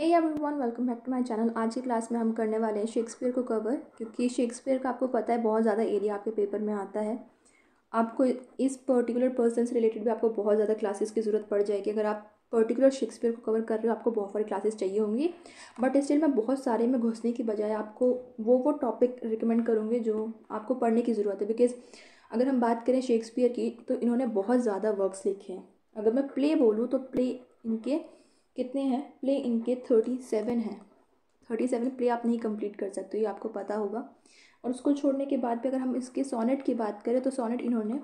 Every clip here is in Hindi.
hey everyone welcome back to my channel आज की क्लास में हम करने वाले हैं शेक्सपियर को कवर क्योंकि शेक्सपियर का आपको पता है बहुत ज़्यादा एरिया आपके पेपर में आता है आपको इस पर्टिकुलर पर्सन से रिलेटेड भी आपको बहुत ज़्यादा क्लासेस की ज़रूरत पड़ जाएगी अगर आप पर्टिकुलर शेक्सपियर को कवर कर रहे हो आपको बहुत सारी क्लासेस चाहिए होंगी बट स्टिल मैं बहुत सारे में घुसने की बजाय आपको वो वो टॉपिक रिकमेंड करूँगी जो आपको पढ़ने की ज़रूरत है बिकॉज़ अगर हम बात करें शेक्सपियर की तो इन्होंने बहुत ज़्यादा वर्क्स लिखे हैं अगर मैं प्ले बोलूँ तो प्ले इनके कितने हैं प्ले इनके थर्टी सेवन हैं थर्टी सेवन प्ले आप नहीं कंप्लीट कर सकते ये आपको पता होगा और उसको छोड़ने के बाद भी अगर हम इसके सोनेट की बात करें तो सोनेट इन्होंने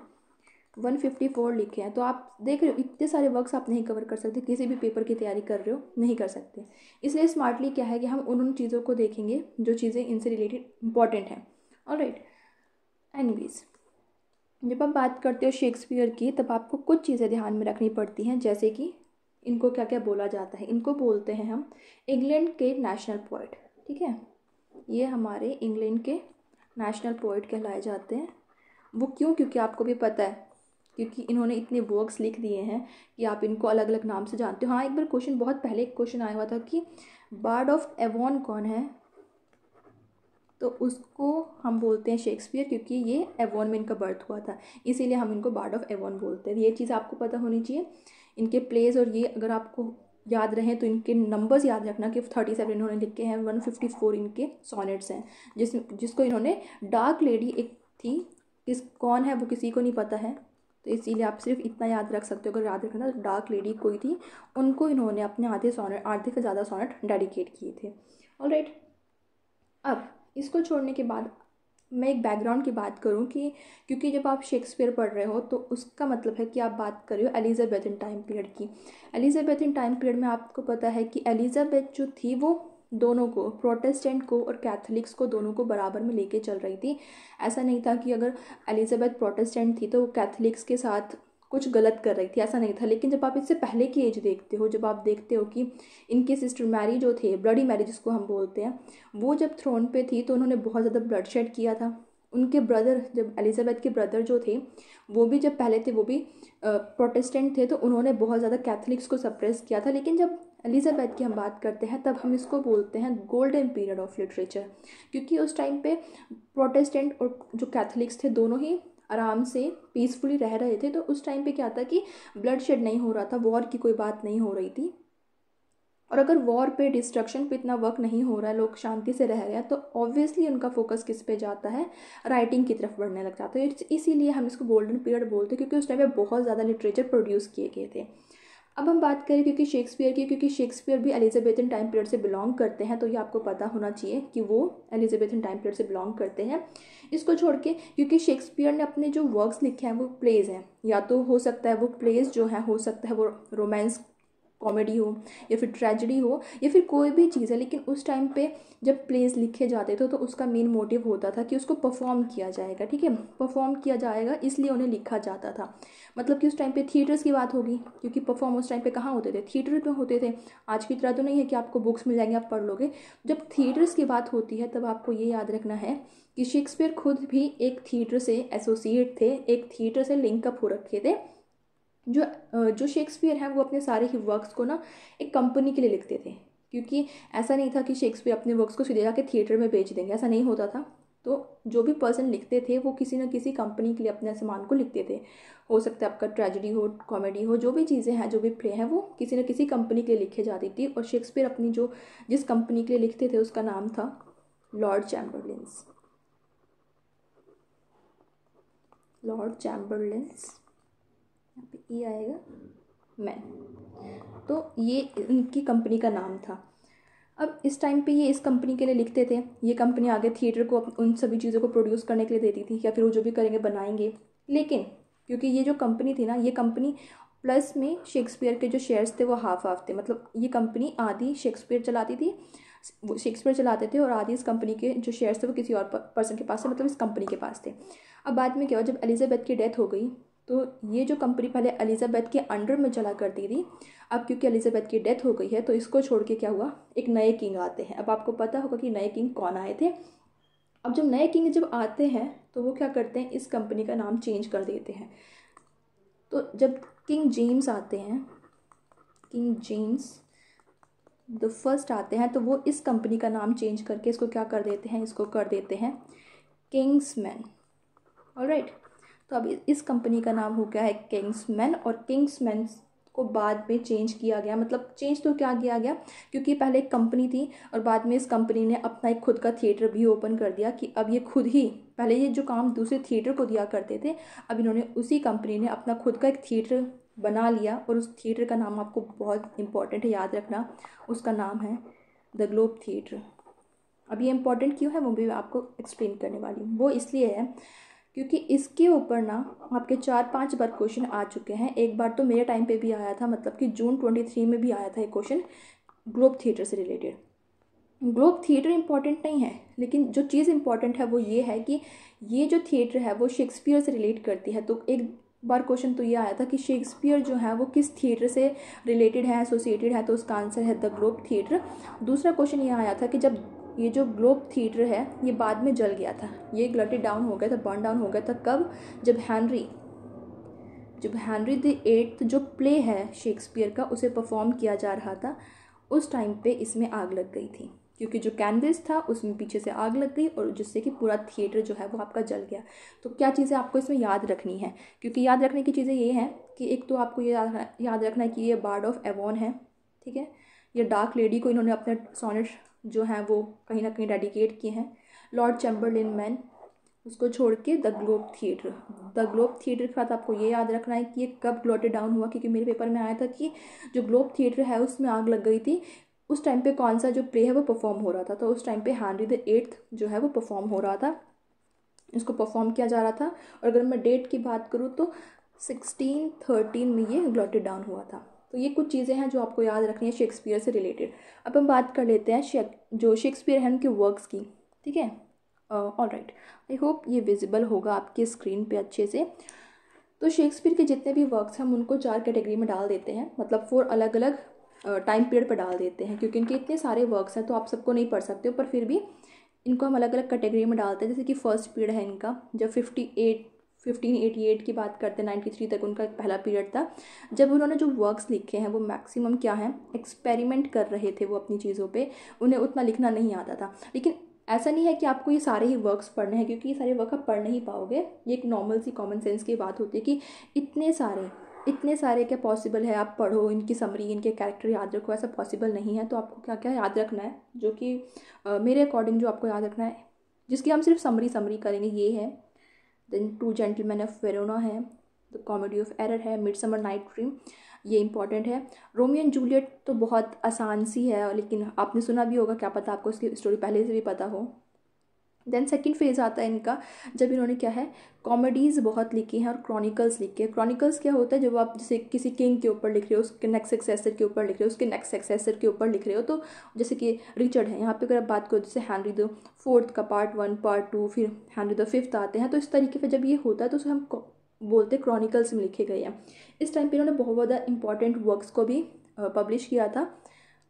वन फिफ्टी फोर लिखे हैं तो आप देख रहे हो इतने सारे वर्क्स आप नहीं कवर कर सकते किसी भी पेपर की तैयारी कर रहे हो नहीं कर सकते इसलिए स्मार्टली क्या है कि हम उन उन चीज़ों को देखेंगे जो चीज़ें इनसे रिलेटेड इंपॉर्टेंट हैं और राइट एनवीज जब आप बात करते हो शेक्सपियर की तब आपको कुछ चीज़ें ध्यान में रखनी पड़ती हैं जैसे कि इनको क्या क्या बोला जाता है इनको बोलते हैं हम इंग्लैंड के नेशनल पोइट ठीक है ये हमारे इंग्लैंड के नेशनल पोइट कहलाए जाते हैं वो क्यों क्योंकि आपको भी पता है क्योंकि इन्होंने इतने वर्क्स लिख दिए हैं कि आप इनको अलग अलग नाम से जानते हो हाँ एक बार क्वेश्चन बहुत पहले एक क्वेश्चन आया हुआ था कि बार्ड ऑफ एवॉन कौन है तो उसको हम बोलते हैं शेक्सपियर क्योंकि ये एवॉन में इनका बर्थ हुआ था इसीलिए हम इनको बार्ड ऑफ एवॉन बोलते हैं ये चीज़ आपको पता होनी चाहिए इनके प्लेस और ये अगर आपको याद रहें तो इनके नंबर्स याद रखना कि थर्टी सेवन इन्होंने लिखे हैं वन फिफ्टी फोर इनके सोनेट्स हैं जिस जिसको इन्होंने डार्क लेडी एक थी किस कौन है वो किसी को नहीं पता है तो इसीलिए आप सिर्फ इतना याद रख सकते हो अगर याद रखना तो डार्क लेडी कोई थी उनको इन्होंने अपने आधे सोनेट आधे से ज़्यादा सोनेट डेडिकेट किए थे ऑल राइट अब इसको छोड़ने के बाद मैं एक बैकग्राउंड की बात करूं कि क्योंकि जब आप शेक्सपियर पढ़ रहे हो तो उसका मतलब है कि आप बात कर रहे हो एलिजाबेथन टाइम पीरियड की इन टाइम पीरियड में आपको पता है कि एलिजाबेथ जो थी वो दोनों को प्रोटेस्टेंट को और कैथलिक्स को दोनों को बराबर में लेके चल रही थी ऐसा नहीं था कि अगर एलिजाबेथ प्रोटेस्टेंट थी तो वो कैथलिक्स के साथ कुछ गलत कर रही थी ऐसा नहीं था लेकिन जब आप इससे पहले की एज देखते हो जब आप देखते हो कि इनके सिस्टर मैरी जो थे ब्लडी मैरी जिसको हम बोलते हैं वो जब थ्रोन पे थी तो उन्होंने बहुत ज़्यादा ब्लड शेड किया था उनके ब्रदर जब एलिजाबेथ के ब्रदर जो थे वो भी जब पहले थे वो भी प्रोटेस्टेंट थे तो उन्होंने बहुत ज़्यादा कैथलिक्स को सप्रेस किया था लेकिन जब एलिजाबेथ की हम बात करते हैं तब हम इसको बोलते हैं गोल्डन पीरियड ऑफ लिटरेचर क्योंकि उस टाइम पे प्रोटेस्टेंट और जो कैथलिक्स थे दोनों ही आराम से पीसफुली रह रहे थे तो उस टाइम पे क्या था कि ब्लड शेड नहीं हो रहा था वॉर की कोई बात नहीं हो रही थी और अगर वॉर पे डिस्ट्रक्शन पे इतना वर्क नहीं हो रहा है लोग शांति से रह रहे हैं तो ऑब्वियसली उनका फोकस किस पे जाता है राइटिंग की तरफ बढ़ने लग जाता है तो इसीलिए हम इसको गोल्डन पीरियड बोलते हैं क्योंकि उस टाइम पे बहुत ज़्यादा लिटरेचर प्रोड्यूस किए गए थे अब हम बात करें क्योंकि शेक्सपियर की क्योंकि शेक्सपियर भी एलिजाबेथन टाइम पीरियड से बिलोंग करते हैं तो ये आपको पता होना चाहिए कि वो एलिजाबेथन टाइम पीरियड से बिलोंग करते हैं इसको छोड़ के क्योंकि शेक्सपियर ने अपने जो वर्क्स लिखे हैं वो प्लेज हैं या तो हो सकता है वो प्लेज जो है हो सकता है वो रोमांस कॉमेडी हो या फिर ट्रेजडी हो या फिर कोई भी चीज़ है लेकिन उस टाइम पे जब प्लेस लिखे जाते थे तो उसका मेन मोटिव होता था कि उसको परफॉर्म किया जाएगा ठीक है परफॉर्म किया जाएगा इसलिए उन्हें लिखा जाता था मतलब कि उस टाइम पे थिएटर्स की बात होगी क्योंकि परफॉर्म उस टाइम पे कहाँ होते थे थिएटर में होते थे आज की तरह तो नहीं है कि आपको बुक्स मिल जाएंगे आप पढ़ लोगे जब थिएटर्स की बात होती है तब आपको ये याद रखना है कि शेक्सपियर खुद भी एक थिएटर से एसोसिएट थे एक थिएटर से लिंकअप हो रखे थे जो जो शेक्सपियर हैं वो अपने सारे ही वर्क्स को ना एक कंपनी के लिए लिखते थे क्योंकि ऐसा नहीं था कि शेक्सपियर अपने वर्क्स को सीधे जाके थिएटर में बेच देंगे ऐसा नहीं होता था तो जो भी पर्सन लिखते थे वो किसी ना किसी कंपनी के लिए अपने सामान को लिखते थे हो सकता है आपका ट्रेजिडी हो कॉमेडी हो जो भी चीज़ें हैं जो भी प्ले हैं वो किसी ना किसी कंपनी के लिए लिखे जाती थी और शेक्सपियर अपनी जो जिस कंपनी के लिए लिखते थे उसका नाम था लॉर्ड चैम्बरलिन्स लॉर्ड चैम्बरलिन्स यहाँ पे ई e आएगा मैन तो ये इनकी कंपनी का नाम था अब इस टाइम पे ये इस कंपनी के लिए लिखते थे ये कंपनी आगे थिएटर को उन सभी चीज़ों को प्रोड्यूस करने के लिए देती थी या फिर वो जो भी करेंगे बनाएंगे लेकिन क्योंकि ये जो कंपनी थी ना ये कंपनी प्लस में शेक्सपियर के जो शेयर्स थे वो हाफ हाफ थे मतलब ये कंपनी आधी शेक्सपियर चलाती थी वो शेक्सपियर चलाते थे और आधी इस कंपनी के जो शेयर्स थे वो किसी और पर्सन के पास थे मतलब इस कंपनी के पास थे अब बाद में क्या हुआ जब एलिजाबेथ की डेथ हो गई तो ये जो कंपनी पहले एलिजाबेथ के अंडर में चला करती थी अब क्योंकि अलिज़ाबैथ की डेथ हो गई है तो इसको छोड़ के क्या हुआ एक नए किंग आते हैं अब आपको पता होगा कि नए किंग कौन आए थे अब जब नए किंग जब आते हैं तो वो क्या करते हैं इस कंपनी का नाम चेंज कर देते हैं तो जब किंग जेम्स आते हैं किंग जेम्स द फर्स्ट आते हैं तो वो इस कंपनी का नाम चेंज करके इसको क्या कर देते हैं इसको कर देते हैं मैन ऑल राइट तो अब इस कंपनी का नाम हो गया है किंग्समैन और किंग्समैन को बाद में चेंज किया गया मतलब चेंज तो क्या किया गया क्योंकि पहले एक कंपनी थी और बाद में इस कंपनी ने अपना एक खुद का थिएटर भी ओपन कर दिया कि अब ये खुद ही पहले ये जो काम दूसरे थिएटर को दिया करते थे अब इन्होंने उसी कंपनी ने अपना खुद का एक थिएटर बना लिया और उस थिएटर का नाम आपको बहुत इंपॉर्टेंट है याद रखना उसका नाम है द ग्लोब थिएटर अब ये इम्पॉर्टेंट क्यों है वो भी मैं आपको एक्सप्लेन करने वाली हूँ वो इसलिए है क्योंकि इसके ऊपर ना आपके चार पांच बार क्वेश्चन आ चुके हैं एक बार तो मेरे टाइम पे भी आया था मतलब कि जून ट्वेंटी थ्री में भी आया था एक क्वेश्चन ग्लोब थिएटर से रिलेटेड ग्लोब थिएटर इंपॉर्टेंट नहीं है लेकिन जो चीज़ इंपॉर्टेंट है वो ये है कि ये जो थिएटर है वो शेक्सपियर से रिलेट करती है तो एक बार क्वेश्चन तो ये आया था कि शेक्सपियर जो है वो किस थिएटर से रिलेटेड है एसोसिएटेड है तो उसका आंसर है द ग्लोब थिएटर दूसरा क्वेश्चन ये आया था कि जब ये जो ग्लोब थिएटर है ये बाद में जल गया था ये ग्लटेड डाउन हो गया था बर्न डाउन हो गया था कब जब हैंनरी जब हैनरी द एट्थ जो प्ले है शेक्सपियर का उसे परफॉर्म किया जा रहा था उस टाइम पे इसमें आग लग गई थी क्योंकि जो कैनवस था उसमें पीछे से आग लग गई और जिससे कि पूरा थिएटर जो है वो आपका जल गया तो क्या चीज़ें आपको इसमें याद रखनी है क्योंकि याद रखने की चीज़ें ये हैं कि एक तो आपको ये याद रखना है कि ये बार्ड ऑफ एवॉन है ठीक है ये डार्क लेडी को इन्होंने अपने सोनेट जो हैं वो कहीं ना कहीं डेडिकेट किए हैं लॉर्ड चैम्बरलिन मैन उसको छोड़ के the Globe theatre the Globe theatre के साथ आपको ये याद रखना है कि ये कब ग्लोटेड डाउन हुआ क्योंकि मेरे पेपर में आया था कि जो ग्लोब थिएटर है उसमें आग लग गई थी उस टाइम पे कौन सा जो प्ले है वो परफॉर्म हो रहा था तो उस टाइम पे हैंनरी द एट्थ जो है वो परफॉर्म हो रहा था इसको परफॉर्म किया जा रहा था और अगर मैं डेट की बात करूँ तो सिक्सटीन थर्टीन में ये ग्लोटेड डाउन हुआ था तो ये कुछ चीज़ें हैं जो आपको याद रखनी है शेक्सपियर से रिलेटेड अब हम बात कर लेते हैं जो शेक्सपियर हैं उनके वर्क्स की ठीक है ऑल राइट आई होप ये विजिबल होगा आपके स्क्रीन पे अच्छे से तो शेक्सपियर के जितने भी वर्क्स हम उनको चार कैटेगरी में डाल देते हैं मतलब फोर अलग अलग टाइम पीरियड पर डाल देते हैं क्योंकि इनके इतने सारे वर्क्स हैं तो आप सबको नहीं पढ़ सकते हो पर फिर भी इनको हम अलग अलग कैटेगरी में डालते हैं जैसे कि फ़र्स्ट पीरियड है इनका जब फिफ्टी एट 1588 की बात करते हैं 93 तक उनका एक पहला पीरियड था जब उन्होंने जो वर्क्स लिखे हैं वो मैक्सिमम क्या हैं एक्सपेरिमेंट कर रहे थे वो अपनी चीज़ों पे उन्हें उतना लिखना नहीं आता था लेकिन ऐसा नहीं है कि आपको ये सारे ही वर्क्स पढ़ने हैं क्योंकि ये सारे वर्क आप पढ़ नहीं पाओगे ये एक नॉर्मल सी कॉमन सेंस की बात होती है कि इतने सारे इतने सारे क्या पॉसिबल है आप पढ़ो इनकी समरी इनके कैरेक्टर याद रखो ऐसा पॉसिबल नहीं है तो आपको क्या क्या याद रखना है जो कि मेरे अकॉर्डिंग जो आपको याद रखना है जिसकी हम सिर्फ समरी समरी करेंगे ये है then two gentleman of Verona है द कॉमेडी ऑफ एरर है मिड समर नाइट ड्रीम ये इंपॉर्टेंट है रोमियो एंड जूलियट तो बहुत आसान सी है लेकिन आपने सुना भी होगा क्या पता आपको इसकी स्टोरी पहले से भी पता हो देन सेकेंड फेज़ आता है इनका जब इन्होंने क्या है कॉमेडीज़ बहुत लिखी हैं और क्रॉनिकल्स लिखी है क्रॉनिकल्स क्या होता है जब आप जैसे किसी किंग के ऊपर लिख रहे हो उसके नेक्स्ट सक्सेसर के ऊपर लिख रहे हो उसके नेक्स्ट सक्सेसर के ऊपर लिख रहे हो तो जैसे कि रिचर्ड है यहाँ पे अगर आप बात करो जैसे हैनरी द फोर्थ का पार्ट वन पार्ट टू फिर हैनरी द फिफ्थ आते हैं तो इस तरीके से जब ये होता है तो उसे हम बोलते क्रॉनिकल्स में लिखे गए हैं इस टाइम पर इन्होंने बहुत ज़्यादा इंपॉर्टेंट वर्क्स को भी पब्लिश किया था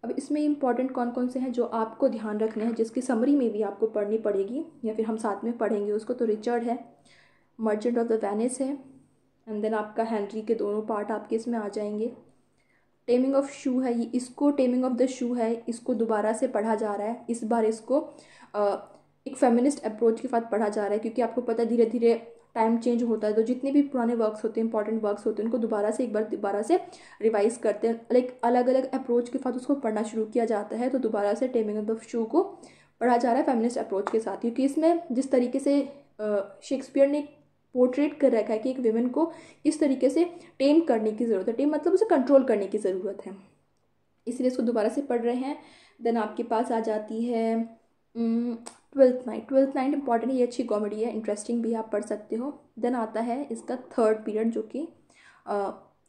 अब इसमें इम्पॉर्टेंट कौन कौन से हैं जो आपको ध्यान रखने हैं जिसकी समरी में भी आपको पढ़नी पड़ेगी या फिर हम साथ में पढ़ेंगे उसको तो रिचर्ड है मर्चेंट ऑफ द वेनिस है एंड देन आपका हैंनरी के दोनों पार्ट आपके इसमें आ जाएंगे टेमिंग ऑफ शू है ये इसको टेमिंग ऑफ द शू है इसको दोबारा से पढ़ा जा रहा है इस बार इसको एक फेमिनिस्ट अप्रोच के साथ पढ़ा जा रहा है क्योंकि आपको पता है धीरे धीरे टाइम चेंज होता है तो जितने भी पुराने वर्क्स होते हैं इंपॉर्टेंट वर्क्स होते हैं उनको दोबारा से एक बार दोबारा से रिवाइज करते हैं लाइक अलग अलग अप्रोच के साथ उसको पढ़ना शुरू किया जाता है तो दोबारा से टेमिंग ऑफ द शू को पढ़ा जा रहा है फेमिनिस्ट अप्रोच के साथ क्योंकि इसमें जिस तरीके से शेक्सपियर ने पोर्ट्रेट कर रखा है कि एक वेमेन को किस तरीके से टेम करने की ज़रूरत है टेम मतलब उसे कंट्रोल करने की ज़रूरत है इसलिए इसको दोबारा से पढ़ रहे हैं देन आपके पास आ जाती है twelfth night twelfth night important ये अच्छी कॉमेडी है इंटरेस्टिंग भी आप पढ़ सकते हो देन आता है इसका थर्ड पीरियड जो कि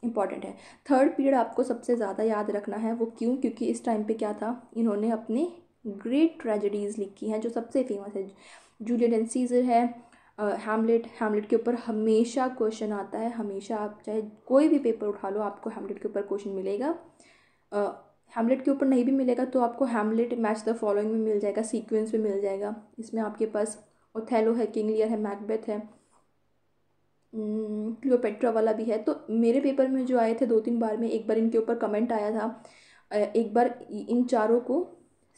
इंपॉर्टेंट है थर्ड पीरियड आपको सबसे ज़्यादा याद रखना है वो क्यों क्योंकि इस टाइम पे क्या था इन्होंने अपने ग्रेट ट्रेजडीज़ लिखी हैं जो सबसे फेमस है जूलियन एंड सीजर है हैमलेट हैमलेट के ऊपर हमेशा क्वेश्चन आता है हमेशा आप चाहे कोई भी पेपर उठा लो आपको हैमलेट के ऊपर क्वेश्चन मिलेगा uh, हेमलेट के ऊपर नहीं भी मिलेगा तो आपको हेमलेट मैच द फॉलोइंग में मिल जाएगा सीक्वेंस में मिल जाएगा इसमें आपके पास ओथेलो है किंग लियर है मैकबेथ है क्लियोपेट्रा हम्म, वाला भी है तो मेरे पेपर में जो आए थे दो तीन बार में एक बार इनके ऊपर कमेंट आया था एक बार इन चारों को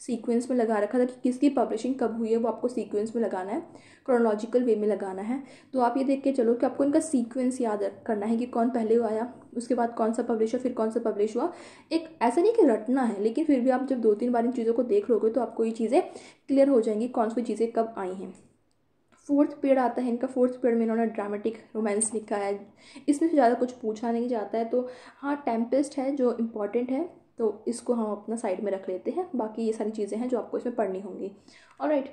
सीक्वेंस में लगा रखा था कि किसकी पब्लिशिंग कब हुई है वो आपको सीक्वेंस में लगाना है क्रोनोलॉजिकल वे में लगाना है तो आप ये देख के चलो कि आपको इनका सीक्वेंस याद करना है कि कौन पहले आया उसके बाद कौन सा पब्लिश हुआ फिर कौन सा पब्लिश हुआ एक ऐसा नहीं कि रटना है लेकिन फिर भी आप जब दो तीन बार इन चीज़ों को देख लोगे तो आपको ये चीज़ें क्लियर हो जाएंगी कौन सी चीज़ें कब आई हैं फोर्थ पीरियड आता है इनका फोर्थ पीरियड में इन्होंने ड्रामेटिक रोमांस लिखा है इसमें से ज़्यादा कुछ पूछा नहीं जाता है तो हाँ टेम्पेस्ट है जो इम्पॉर्टेंट है तो इसको हम अपना साइड में रख लेते हैं बाकी ये सारी चीज़ें हैं जो आपको इसमें पढ़नी होंगी और right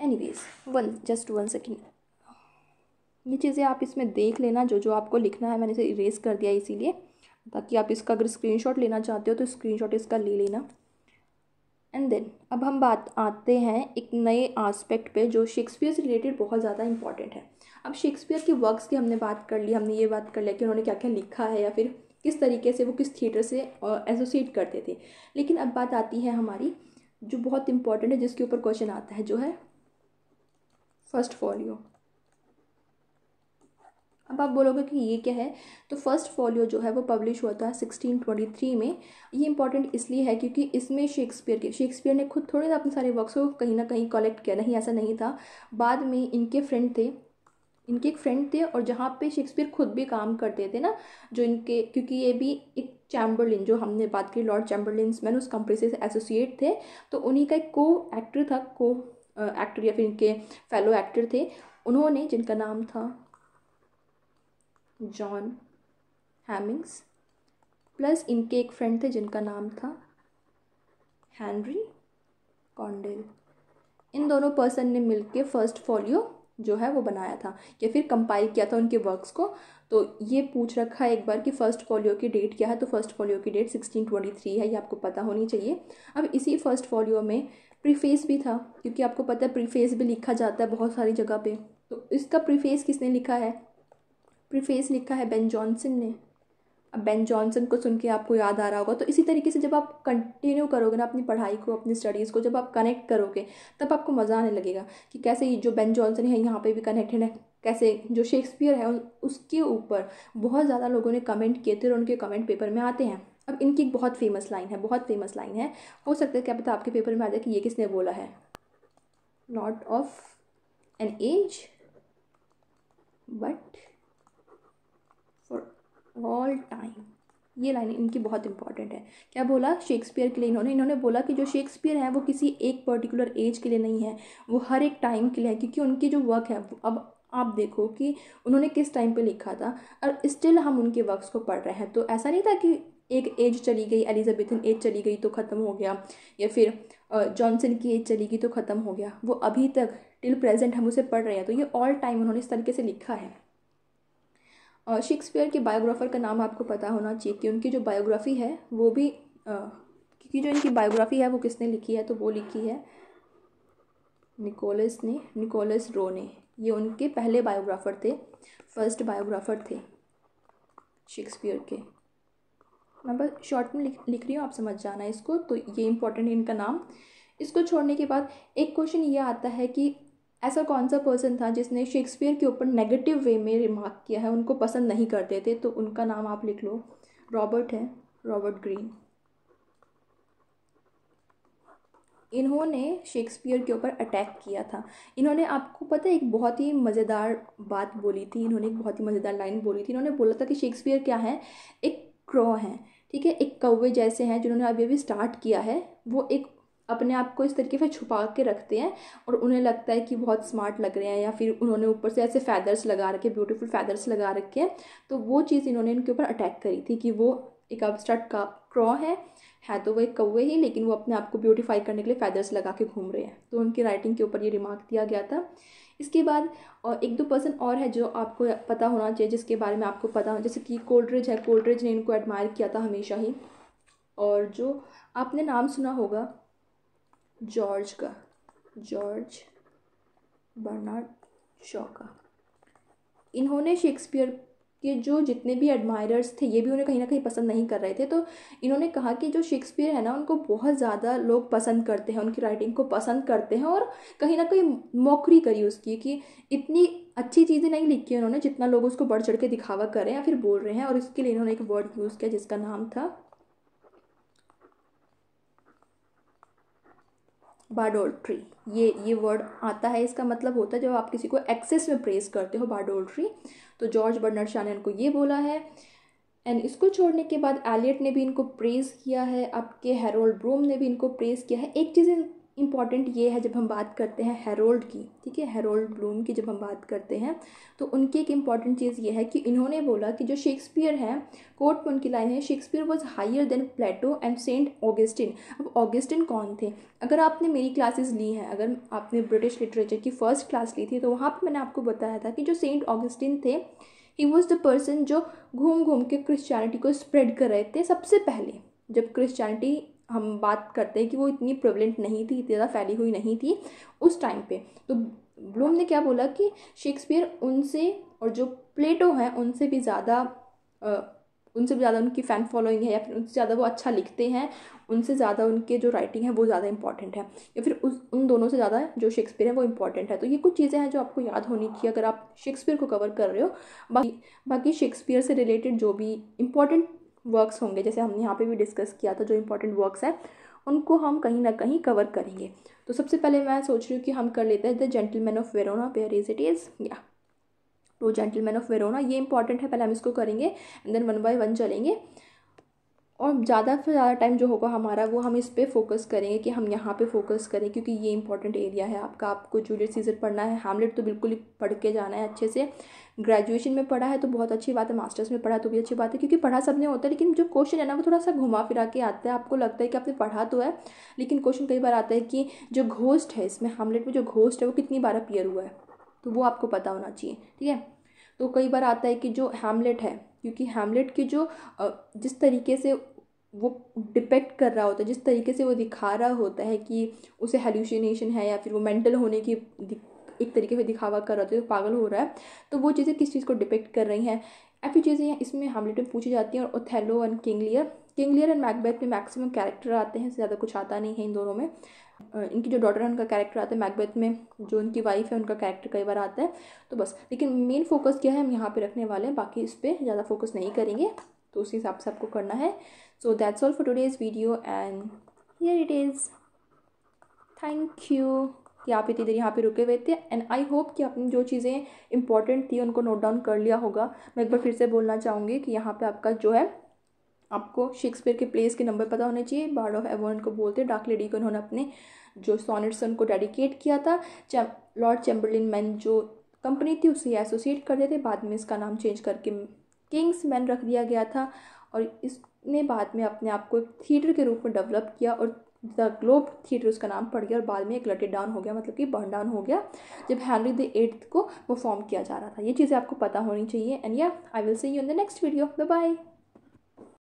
any ways one just one second ये चीज़ें आप इसमें देख लेना जो जो आपको लिखना है मैंने इसे इरेज कर दिया इसीलिए ताकि आप इसका अगर शॉट लेना चाहते हो तो शॉट इसका ले लेना एंड देन अब हम बात आते हैं एक नए आस्पेक्ट पे जो शेक्सपियर से रिलेटेड बहुत ज़्यादा इंपॉर्टेंट है अब शेक्सपियर के वर्क्स की हमने बात कर ली हमने ये बात कर लिया कि उन्होंने क्या क्या लिखा है या फिर किस तरीके से वो किस थिएटर से एसोसिएट करते थे लेकिन अब बात आती है हमारी जो बहुत इंपॉर्टेंट है जिसके ऊपर क्वेश्चन आता है जो है फर्स्ट फॉलियो अब आप बोलोगे कि ये क्या है तो फर्स्ट फॉलियो जो है वो पब्लिश हुआ था सिक्सटीन ट्वेंटी थ्री में ये इंपॉर्टेंट इसलिए है क्योंकि इसमें शेक्सपियर के शेक्सपियर ने खुद थोड़े ना अपने सारे वर्क्स को कहीं ना कहीं कलेक्ट किया नहीं ऐसा नहीं था बाद में इनके फ्रेंड थे इनके एक फ्रेंड थे और जहाँ पे शेक्सपियर खुद भी काम करते थे ना जो इनके क्योंकि ये भी एक चैम्बरलिन जो हमने बात की लॉर्ड चैम्बरलिन मैन उस कंपनी से एसोसिएट थे तो उन्हीं का एक को एक्टर था को एक्टर या फिर इनके फेलो एक्टर थे उन्होंने जिनका नाम था जॉन हैमिंग्स प्लस इनके एक फ्रेंड थे जिनका नाम था हैंनरी कॉन्डेल इन दोनों पर्सन ने मिलके फर्स्ट फॉलियो जो है वो बनाया था या फिर कंपाइल किया था उनके वर्क्स को तो ये पूछ रखा है एक बार कि फ़र्स्ट फोलियो की डेट क्या है तो फर्स्ट फोलियो की डेट सिक्सटीन ट्वेंटी थ्री है ये आपको पता होनी चाहिए अब इसी फर्स्ट फोलियो में प्रीफेस भी था क्योंकि आपको पता है प्रीफेस भी लिखा जाता है बहुत सारी जगह पे तो इसका प्रीफेस किसने लिखा है प्रीफेस लिखा है बेन जॉनसन ने अब बेन जॉनसन को सुन के आपको याद आ रहा होगा तो इसी तरीके से जब आप कंटिन्यू करोगे ना अपनी पढ़ाई को अपनी स्टडीज़ को जब आप कनेक्ट करोगे तब आपको मज़ा आने लगेगा कि कैसे जो बेन जॉनसन है यहाँ पे भी कनेक्टेड है कैसे जो शेक्सपियर है उसके ऊपर बहुत ज़्यादा लोगों ने कमेंट किए थे और उनके कमेंट पेपर में आते हैं अब इनकी एक बहुत फेमस लाइन है बहुत फेमस लाइन है हो सकता है क्या पता आपके पेपर में आ जाए कि ये किसने बोला है not of an age but all time ये लाइन इनकी बहुत इंपॉर्टेंट है क्या बोला शेक्सपियर के लिए इन्होंने इन्होंने बोला कि जो शेक्सपियर है वो किसी एक पर्टिकुलर एज के लिए नहीं है वो हर एक टाइम के लिए है क्योंकि उनकी जो वर्क है अब आप देखो कि उन्होंने किस टाइम पे लिखा था और स्टिल हम उनके वर्क्स को पढ़ रहे हैं तो ऐसा नहीं था कि एक एज चली गई एलिजाबेथन एज चली गई तो ख़त्म हो गया या फिर जॉनसन की एज चली गई तो ख़त्म हो गया वो अभी तक टिल प्रेजेंट हम उसे पढ़ रहे हैं तो ये ऑल टाइम उन्होंने इस तरीके से लिखा है और शेक्सपियर के बायोग्राफ़र का नाम आपको पता होना चाहिए कि उनकी जो बायोग्राफ़ी है वो भी क्योंकि जो इनकी बायोग्राफ़ी है वो किसने लिखी है तो वो लिखी है निकोलस ने निकोलस रो ने ये उनके पहले बायोग्राफ़र थे फर्स्ट बायोग्राफ़र थे शेक्सपियर के मैं बस शॉर्ट में लिख लिख रही हूँ आप समझ जाना इसको तो ये इम्पोर्टेंट है इनका नाम इसको छोड़ने के बाद एक क्वेश्चन ये आता है कि ऐसा कौन सा पर्सन था जिसने शेक्सपियर के ऊपर नेगेटिव वे में रिमार्क किया है उनको पसंद नहीं करते थे तो उनका नाम आप लिख लो रॉबर्ट है रॉबर्ट ग्रीन इन्होंने शेक्सपियर के ऊपर अटैक किया था इन्होंने आपको पता है एक बहुत ही मज़ेदार बात बोली थी इन्होंने एक बहुत ही मज़ेदार लाइन बोली थी इन्होंने बोला था कि शेक्सपियर क्या है एक क्रॉ है ठीक है एक कौवे जैसे हैं जिन्होंने अभी अभी स्टार्ट किया है वो एक अपने आप को इस तरीके से छुपा के रखते हैं और उन्हें लगता है कि बहुत स्मार्ट लग रहे हैं या फिर उन्होंने ऊपर से ऐसे फैदर्स लगा रखे ब्यूटीफुल फैदर्स लगा रखे हैं तो वो चीज़ इन्होंने इनके ऊपर अटैक करी थी कि वो एक अबस्टर्ट का क्रॉ है है तो वो एक कौवे ही लेकिन वो अपने आप को ब्यूटीफाई करने के लिए फैदर्स लगा के घूम रहे हैं तो उनकी राइटिंग के ऊपर ये रिमार्क दिया गया था इसके बाद और एक दो पर्सन और है जो आपको पता होना चाहिए जिसके बारे में आपको पता होना जैसे कि कोल्ड्रिज है कोल्ड्रिज ने इनको एडमायर किया था हमेशा ही और जो आपने नाम सुना होगा जॉर्ज का जॉर्ज बर्नार्ड शॉ का इन्होंने शेक्सपियर के जो जितने भी एडमायरर्स थे ये भी उन्हें कहीं ना कहीं पसंद नहीं कर रहे थे तो इन्होंने कहा कि जो शेक्सपियर है ना उनको बहुत ज़्यादा लोग पसंद करते हैं उनकी राइटिंग को पसंद करते हैं और कहीं ना कहीं मौकरी करी उसकी कि इतनी अच्छी चीज़ें नहीं लिखी उन्होंने जितना लोग उसको बढ़ चढ़ के दिखावा कर रहे हैं या फिर बोल रहे हैं और इसके लिए इन्होंने एक वर्ड यूज़ किया जिसका नाम था बाडोल्ट्री ये ये वर्ड आता है इसका मतलब होता है जब आप किसी को एक्सेस में प्रेस करते हो बाडोल्ट्री तो जॉर्ज बर्नर्ड शाह ने इनको ये बोला है एंड इसको छोड़ने के बाद एलियट ने भी इनको प्रेज़ किया है आपके हेरोल्ड ब्रूम ने भी इनको प्रेज़ किया है एक चीज़ इम्पॉर्टेंट ये है जब हम बात करते हैं हेरोल्ड की ठीक है हेरोल्ड ब्लूम की जब हम बात करते हैं तो उनकी एक इम्पॉर्टेंट चीज़ ये है कि इन्होंने बोला कि जो शेक्सपियर है कोर्ट में उनकी लाइन है Shakespeare was higher than Plato and Saint Augustine अब ऑगस्टिन कौन थे अगर आपने मेरी क्लासेस ली हैं अगर आपने ब्रिटिश लिटरेचर की फ़र्स्ट क्लास ली थी तो वहाँ पर मैंने आपको बताया था कि जो सेंट ऑगस्टिन थे ही वॉज द पर्सन जो घूम घूम के क्रिश्चियनिटी को स्प्रेड कर रहे थे सबसे पहले जब क्रिश्चियनिटी हम बात करते हैं कि वो इतनी प्रेवलेंट नहीं थी इतनी ज़्यादा फैली हुई नहीं थी उस टाइम पे तो ब्लूम ने क्या बोला कि शेक्सपियर उनसे और जो प्लेटो हैं उनसे भी ज़्यादा उनसे भी ज़्यादा उनकी फ़ैन फॉलोइंग है या फिर उनसे ज़्यादा वो अच्छा लिखते हैं उनसे ज़्यादा उनके जो राइटिंग है वो ज़्यादा इंपॉर्टेंट है या फिर उस उन दोनों से ज़्यादा जो शेक्सपियर है वो इंपॉर्टेंट है तो ये कुछ चीज़ें हैं जो आपको याद होनी चाहिए अगर आप शेक्सपियर को कवर कर रहे हो बाकी बाकी शेक्सपियर से रिलेटेड जो भी इंपॉर्टेंट वर्क्स होंगे जैसे हमने यहाँ पे भी डिस्कस किया था जो इम्पोर्टेंट वर्क्स हैं उनको हम कहीं ना कहीं कवर करेंगे तो सबसे पहले मैं सोच रही हूँ कि हम कर लेते हैं the gentleman of Verona pair is it is या टू जेंटलमैन ऑफ वेरोना ये इंपॉर्टेंट है पहले हम इसको करेंगे and then one by one चलेंगे और ज़्यादा से ज़्यादा टाइम जो होगा हमारा वो हम इस पर फोकस करेंगे कि हम यहाँ पे फोकस करें क्योंकि ये इंपॉर्टेंट एरिया है आपका आपको जूलियट सीजर पढ़ना है हेमलेट तो बिल्कुल ही पढ़ के जाना है अच्छे से ग्रेजुएशन में पढ़ा है तो बहुत अच्छी बात है मास्टर्स में पढ़ा तो भी अच्छी बात है क्योंकि पढ़ा सबने होता है लेकिन जो क्वेश्चन है ना वो थोड़ा सा घुमा फिरा के आता है आपको लगता है कि आपने पढ़ा तो है लेकिन क्वेश्चन कई बार आता है कि जो घोस्ट है इसमें हेमलेट में जो घोस्ट है वो कितनी बार अपीयर हुआ है तो वो आपको पता होना चाहिए ठीक है तो कई बार आता है कि जो हेमलेट है क्योंकि हेमलेट की जो जिस तरीके से वो डिपेक्ट कर रहा होता है जिस तरीके से वो दिखा रहा होता है कि उसे हेल्यूशिनेशन है या फिर वो मेंटल होने की एक तरीके से दिखावा कर रहा होता है पागल हो रहा है तो वो चीज़ें किस चीज़ को डिपेक्ट कर रही हैं ऐसी चीज़ें इसमें हमलेट में पूछी जाती हैं और Othello and King Lear King Lear and Macbeth में मैक्सिमम कैरेक्टर आते हैं ज़्यादा कुछ आता नहीं है इन दोनों में इनकी जो डॉटर है उनका कैरेक्टर आता है मैकबेथ में जो उनकी वाइफ है उनका कैरेक्टर कई बार आता है तो बस लेकिन मेन फोकस क्या है हम यहाँ पे रखने वाले हैं बाकी इस पर ज़्यादा फोकस नहीं करेंगे तो उसी हिसाब से आपको करना है so that's all for today's video and here it is thank you कि आप इतनी देर यहाँ पे रुके हुए थे एंड आई होप कि आपने जो चीज़ें इंपॉर्टेंट थी उनको नोट डाउन कर लिया होगा मैं एक बार फिर से बोलना चाहूँगी कि यहाँ पे आपका जो है आपको शेक्सपियर के प्लेस के नंबर पता होने चाहिए बार्ड ऑफ एवन को बोलते हैं डार्क लेडी को उन्होंने अपने जो हैं उनको डेडिकेट किया था चैम लॉर्ड चैम्बरलिन मैन जो कंपनी थी उसे एसोसिएट कर थे बाद में इसका नाम चेंज करके किंग्स मैन रख दिया गया था और इस ने बाद में अपने आप को एक थिएटर के रूप में डेवलप किया और द ग्लोब थिएटर उसका नाम पड़ गया और बाद में एक लटेड डाउन हो गया मतलब कि बर्न डाउन हो गया जब हैनरी द एट्थ को परफॉर्म किया जा रहा था ये चीज़ें आपको पता होनी चाहिए एंड या I will see you in the next video bye